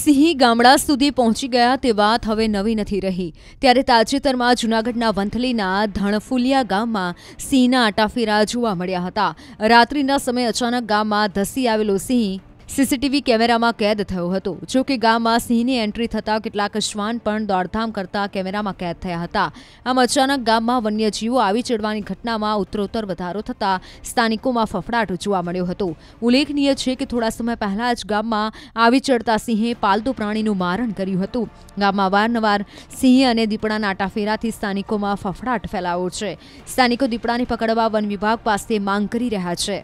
સિંહ ગામડા સુધી પહોંચી ગયા તે વાત હવે નવી નથી રહી ત્યારે તાજેતરમાં જૂનાગઢના વંથલીના ધણફુલિયા ગામમાં સિંહના આટાફેરા જોવા મળ્યા હતા રાત્રિના સમયે અચાનક ગામમાં ધસી આવેલો સિંહ સીસીટીવી કેમેરામાં કેદ થયો હતો જો કે ગામમાં સિંહની એન્ટ્રી થતાં કેટલાક શ્વાન પણ દોડધામ કરતા કેમેરામાં કેદ થયા હતા આમ અચાનક ગામમાં વન્યજીવો આવી ચડવાની ઘટનામાં ઉત્તરોત્તર વધારો થતાં સ્થાનિકોમાં ફફડાટ જોવા મળ્યો હતો ઉલ્લેખનીય છે કે થોડા સમય પહેલા જ ગામમાં આવી ચડતા સિંહે પાલતુ પ્રાણીનું મારણ કર્યું હતું ગામમાં વારંવાર સિંહ અને દીપડાના આટાફેરાથી સ્થાનિકોમાં ફફડાટ ફેલાયો છે સ્થાનિકો દીપડાને પકડવા વન વિભાગ પાસે માંગ કરી રહ્યા છે